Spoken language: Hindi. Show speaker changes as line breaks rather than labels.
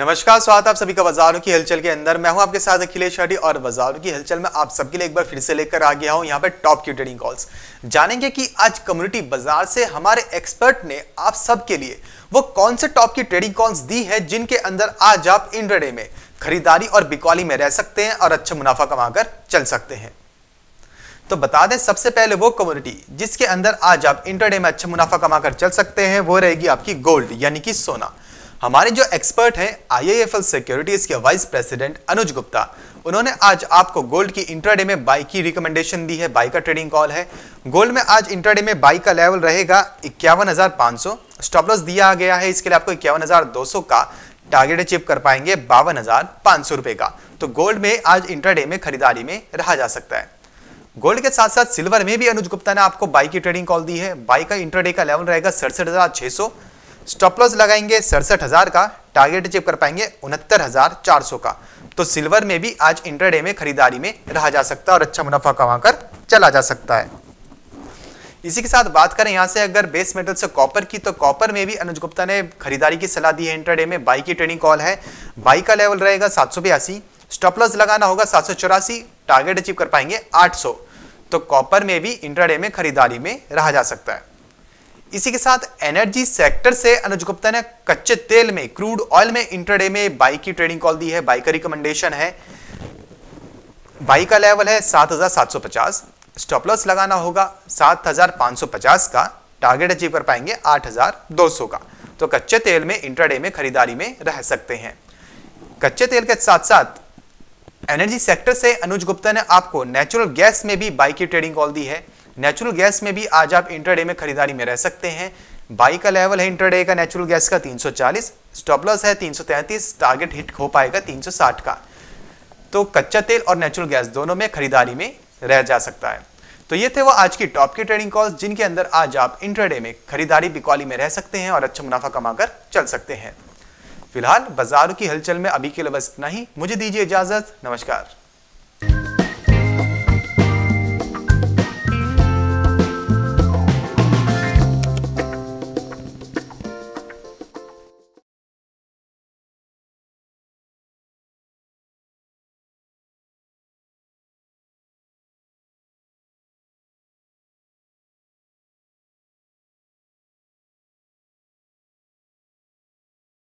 नमस्कार स्वागत आप सभी का बाजारों की हलचल के अंदर मैं हूं आपके साथ अखिलेश शाडी और बाजारों की हलचल में आप सबके लिए एक बार फिर से लेकर आ गया हूं यहां पर टॉप की ट्रेडिंग कॉल्स जानेंगे कि आज कम्युनिटी बाजार से हमारे एक्सपर्ट ने आप सबके लिए वो कौन से टॉप की ट्रेडिंग कॉल्स दी है जिनके अंदर आज आप इंट्राडे में खरीदारी और बिकवाली में रह सकते हैं और अच्छा मुनाफा कमाकर चल सकते हैं तो बता दें सबसे पहले वो कम्युनिटी जिसके अंदर आज आप इंटरडे में अच्छा मुनाफा कमाकर चल सकते हैं वो रहेगी आपकी गोल्ड यानी कि सोना हमारे जो एक्सपर्ट हैं आईआईएफएल सिक्योरिटीज के वाइस प्रेसिडेंट अनुज गुप्ता उन्होंने आज आपको गोल्ड की इंट्राडे में बाई की रिकमेंडेशन दी है बाई का ट्रेडिंग कॉल है गोल्ड में आज इंट्राडे में बाई का लेवल रहेगा इक्यावन स्टॉप लॉस दिया गया है इसके लिए आपको इक्यावन का टारगेट अचीव कर पाएंगे बावन रुपए का तो गोल्ड में आज इंट्राडे में खरीदारी में रहा जा सकता है गोल्ड के साथ साथ सिल्वर में भी अनुज गुप्ता ने आपको बाई की ट्रेडिंग कॉल दी है बाई का इंट्राडे का लेवल रहेगा सड़सठ हजार छह सौ स्टॉप लॉस लगाएंगे सड़सठ हज़ार का टारगेट अचीव कर पाएंगे उनहत्तर हज़ार चार सौ का तो सिल्वर में भी आज इंटरडे में खरीदारी में रहा जा सकता है और अच्छा मुनाफा कमा कर चला जा सकता है इसी के साथ बात करें यहां से अगर बेस मेटल से कॉपर की तो कॉपर में भी अनुज गुप्ता ने खरीदारी की सलाह दी है इंटरडे में बाई की ट्रेडिंग कॉल है बाई का लेवल रहेगा सात सौ बयासी स्टॉप लॉस लगाना होगा सात सौ चौरासी टारगेट अचीव कर पाएंगे आठ सौ तो कॉपर में भी इंटरडे में खरीदारी में रहा जा सकता है इसी के साथ एनर्जी सेक्टर से अनुज गुप्ता ने कच्चे तेल में क्रूड ऑयल में इंटरडे में बाई की ट्रेडिंग कॉल दी है बाई का रिकमेंडेशन है बाई का लेवल है 7,750 स्टॉप लॉस लगाना होगा 7,550 का टारगेट अचीव कर पाएंगे 8,200 का तो कच्चे तेल में इंटरडे में खरीदारी में रह सकते हैं कच्चे तेल के साथ साथ एनर्जी सेक्टर से अनुज गुप्ता ने आपको नेचुरल गैस में भी बाई की ट्रेडिंग कॉल दी है नेचुरल गैस में भी आज आप इंटरडे में खरीदारी में रह सकते हैं बाई का लेवल है इंटरडे का नेचुरल गैस का 340 स्टॉप लॉस है 333 टारगेट हिट हो पाएगा 360 का तो कच्चा तेल और नेचुरल गैस दोनों में खरीदारी में रह जा सकता है तो ये थे वो आज की टॉप की ट्रेडिंग कॉल्स जिनके अंदर आज आप इंटरडे में खरीदारी बिकॉली में रह सकते हैं और अच्छा मुनाफा कमाकर चल सकते हैं फिलहाल बाजारों की हलचल में अभी के लिए बस इतना ही मुझे दीजिए इजाजत नमस्कार